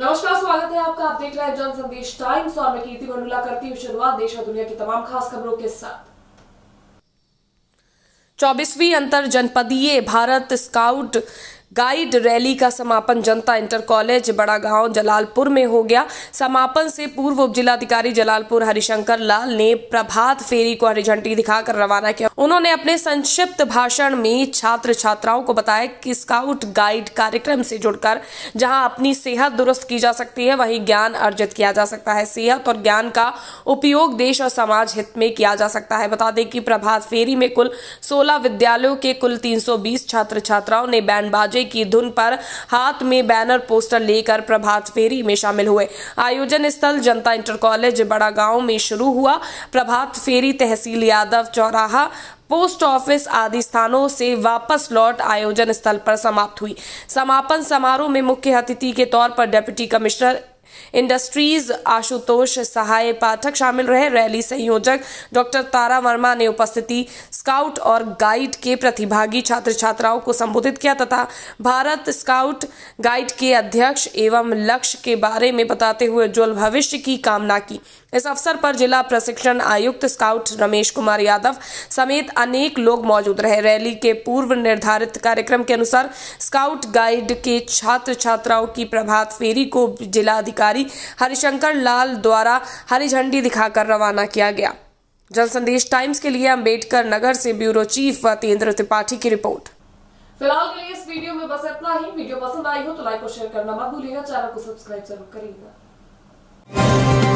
नमस्कार स्वागत है आपका आप देख रहे हैं जन संदेश टाइम्स और मैं कीर्ति मंडला करती हूँ शुरुआत देश और दुनिया की तमाम खास खबरों के साथ चौबीसवीं अंतर जनपदीय भारत स्काउट गाइड रैली का समापन जनता इंटर कॉलेज बड़ा गांव जलालपुर में हो गया समापन से पूर्व उप जिलाधिकारी जलालपुर हरिशंकर लाल ने प्रभात फेरी को हरी झंडी दिखाकर रवाना किया उन्होंने अपने संक्षिप्त भाषण में छात्र छात्राओं को बताया कि स्काउट गाइड कार्यक्रम से जुड़कर जहां अपनी सेहत दुरुस्त की जा सकती है वहीं ज्ञान अर्जित किया जा सकता है सेहत और ज्ञान का उपयोग देश और समाज हित में किया जा सकता है बता दें कि प्रभात फेरी में कुल सोलह विद्यालयों के कुल 320 छात्र छात्राओं ने बाजे की धुन पर हाथ में बैनर पोस्टर लेकर प्रभात फेरी में शामिल हुए आयोजन स्थल जनता इंटर कॉलेज बड़ा गांव में शुरू हुआ प्रभात फेरी तहसील यादव चौराहा पोस्ट ऑफिस आदि स्थानों से वापस लौट आयोजन स्थल पर समाप्त हुई समापन समारोह में मुख्य अतिथि के तौर पर deputy commissioner industries Ashutosh Sahay Pathak शामिल रहे रैली संयोजक डॉक्टर तारा वर्मा ने उपस्थिति स्काउट और गाइड के प्रतिभागी छात्र छात्राओं को संबोधित किया तथा भारत स्काउट गाइड के अध्यक्ष एवं लक्ष्य के बारे में बताते हुए उज्ज्वल भविष्य की कामना की इस अवसर पर जिला प्रशिक्षण आयुक्त स्काउट रमेश कुमार यादव समेत अनेक लोग मौजूद रहे रैली के पूर्व निर्धारित कार्यक्रम के अनुसार स्काउट गाइड के छात्र छात्राओं की प्रभात फेरी को जिलाधिकारी अधिकारी हरिशंकर लाल द्वारा हरी झंडी दिखाकर रवाना किया गया जन संदेश टाइम्स के लिए अम्बेडकर नगर से ब्यूरो चीफ वतेंद्र त्रिपाठी की रिपोर्ट फिलहाल के लिए इस वीडियो में बस इतना ही वीडियो पसंद आई हो तो लाइक और शेयर करना मत भूलिएगा चैनल को सब्सक्राइब जरूर करिएगा